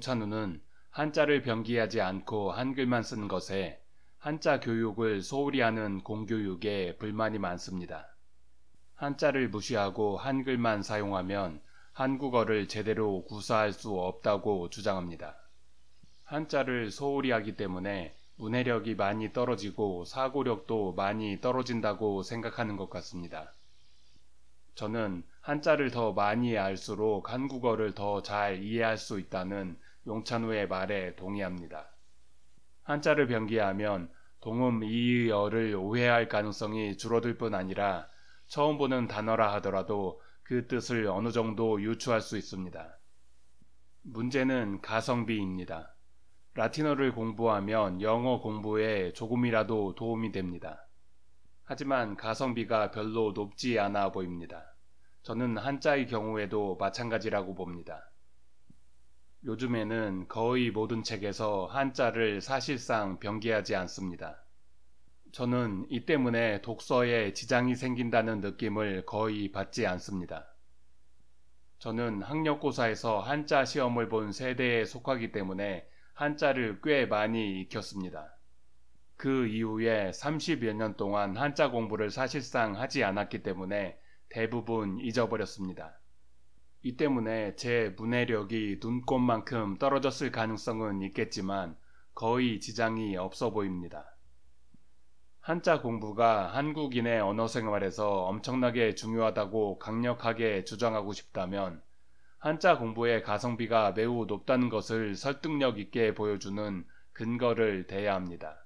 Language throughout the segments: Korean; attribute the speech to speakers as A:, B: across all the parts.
A: 정찬우는 한자를 변기하지 않고 한글만 쓴 것에 한자 교육을 소홀히 하는 공교육에 불만이 많습니다. 한자를 무시하고 한글만 사용하면 한국어를 제대로 구사할 수 없다고 주장합니다. 한자를 소홀히 하기 때문에 문해력이 많이 떨어지고 사고력도 많이 떨어진다고 생각하는 것 같습니다. 저는 한자를 더 많이 알수록 한국어를 더 잘 이해할 수 있다는 용찬우의 말에 동의합니다. 한자를 변기하면 동음 이의어를 오해할 가능성이 줄어들 뿐 아니라 처음 보는 단어라 하더라도 그 뜻을 어느 정도 유추할 수 있습니다. 문제는 가성비입니다. 라틴어를 공부하면 영어 공부에 조금이라도 도움이 됩니다. 하지만 가성비가 별로 높지 않아 보입니다. 저는 한자의 경우에도 마찬가지라고 봅니다. 요즘에는 거의 모든 책에서 한자를 사실상 변기하지 않습니다. 저는 이 때문에 독서에 지장이 생긴다는 느낌을 거의 받지 않습니다. 저는 학력고사에서 한자 시험을 본 세대에 속하기 때문에 한자를 꽤 많이 익혔습니다. 그 이후에 30여 년 동안 한자 공부를 사실상 하지 않았기 때문에 대부분 잊어버렸습니다. 이 때문에 제 문해력이 눈꽃만큼 떨어졌을 가능성은 있겠지만 거의 지장이 없어 보입니다. 한자 공부가 한국인의 언어 생활에서 엄청나게 중요하다고 강력하게 주장하고 싶다면 한자 공부의 가성비가 매우 높다는 것을 설득력 있게 보여주는 근거를 대야 합니다.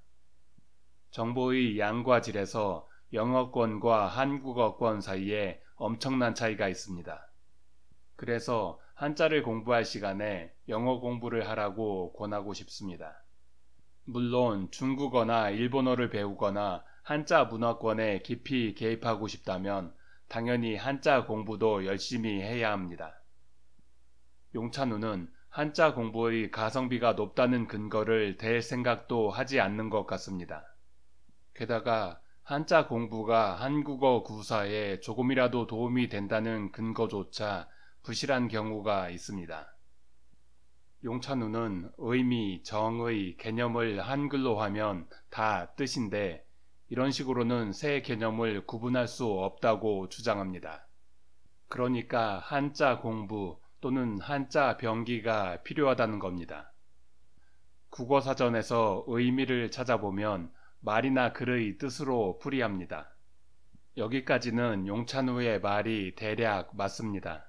A: 정보의 양과 질에서 영어권과 한국어권 사이에 엄청난 차이가 있습니다. 그래서 한자를 공부할 시간에 영어 공부를 하라고 권하고 싶습니다. 물론 중국어나 일본어를 배우거나 한자 문화권에 깊이 개입하고 싶다면 당연히 한자 공부도 열심히 해야 합니다. 용찬우는 한자 공부의 가성비가 높다는 근거를 댈 생각도 하지 않는 것 같습니다. 게다가 한자 공부가 한국어 구사에 조금이라도 도움이 된다는 근거조차 부실한 경우가 있습니다. 용찬우는 의미, 정의, 개념을 한글로 하면 다 뜻인데 이런 식으로는 세 개념을 구분할 수 없다고 주장합니다. 그러니까 한자 공부 또는 한자 병기가 필요하다는 겁니다. 국어사전에서 의미를 찾아보면 말이나 글의 뜻으로 풀이합니다. 여기까지는 용찬우의 말이 대략 맞습니다.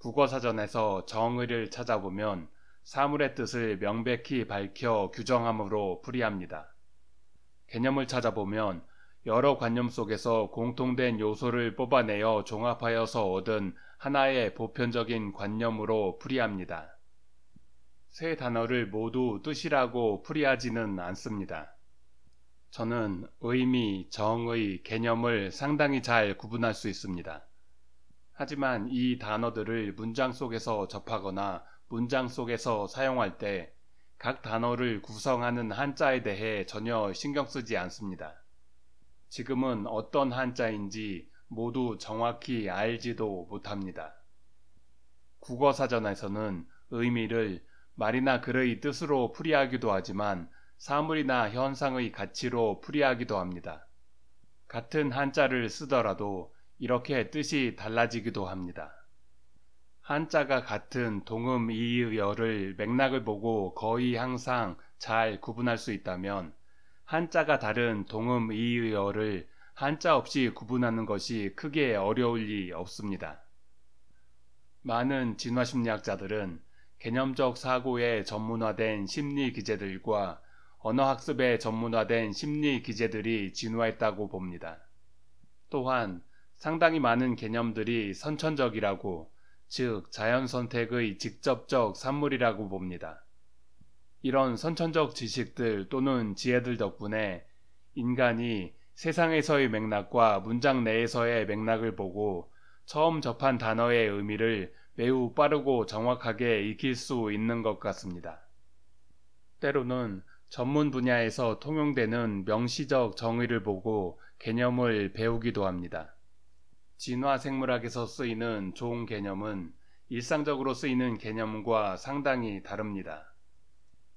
A: 국어사전에서 정의를 찾아보면 사물의 뜻을 명백히 밝혀 규정함으로 풀이합니다. 개념을 찾아보면 여러 관념 속에서 공통된 요소를 뽑아내어 종합하여서 얻은 하나의 보편적인 관념으로 풀이합니다. 세 단어를 모두 뜻이라고 풀이하지는 않습니다. 저는 의미, 정의, 개념을 상당히 잘 구분할 수 있습니다. 하지만 이 단어들을 문장 속에서 접하거나 문장 속에서 사용할 때 각 단어를 구성하는 한자에 대해 전혀 신경 쓰지 않습니다. 지금은 어떤 한자인지 모두 정확히 알지도 못합니다. 국어사전에서는 의미를 말이나 글의 뜻으로 풀이하기도 하지만 사물이나 현상의 가치로 풀이하기도 합니다. 같은 한자를 쓰더라도 이렇게 뜻이 달라지기도 합니다. 한자가 같은 동음 이의어를 맥락을 보고 거의 항상 잘 구분할 수 있다면 한자가 다른 동음 이의어를 한자 없이 구분하는 것이 크게 어려울 리 없습니다. 많은 진화심리학자들은 개념적 사고에 전문화된 심리 기제들과 언어학습에 전문화된 심리 기제들이 진화했다고 봅니다. 또한 상당히 많은 개념들이 선천적이라고, 즉 자연 선택의 직접적 산물이라고 봅니다. 이런 선천적 지식들 또는 지혜들 덕분에 인간이 세상에서의 맥락과 문장 내에서의 맥락을 보고 처음 접한 단어의 의미를 매우 빠르고 정확하게 익힐 수 있는 것 같습니다. 때로는 전문 분야에서 통용되는 명시적 정의를 보고 개념을 배우기도 합니다. 진화생물학에서 쓰이는 종 개념은 일상적으로 쓰이는 개념과 상당히 다릅니다.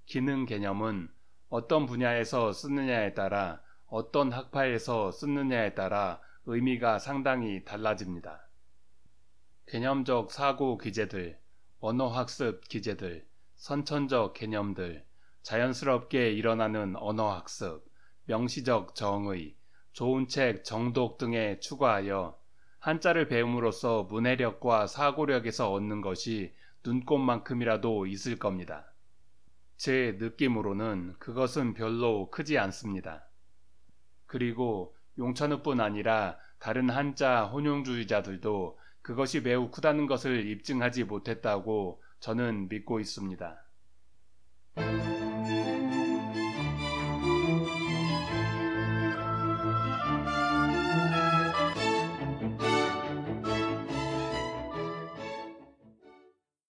A: 기능 개념은 어떤 분야에서 쓰느냐에 따라 어떤 학파에서 쓰느냐에 따라 의미가 상당히 달라집니다. 개념적 사고 기재들 언어학습 기재들 선천적 개념들, 자연스럽게 일어나는 언어학습, 명시적 정의, 좋은 책 정독 등에 추가하여 한자를 배움으로써 문해력과 사고력에서 얻는 것이 눈꽃만큼이라도 있을 겁니다. 제 느낌으로는 그것은 별로 크지 않습니다. 그리고 용천읍뿐 아니라 다른 한자 혼용주의자들도 그것이 매우 크다는 것을 입증하지 못했다고 저는 믿고 있습니다.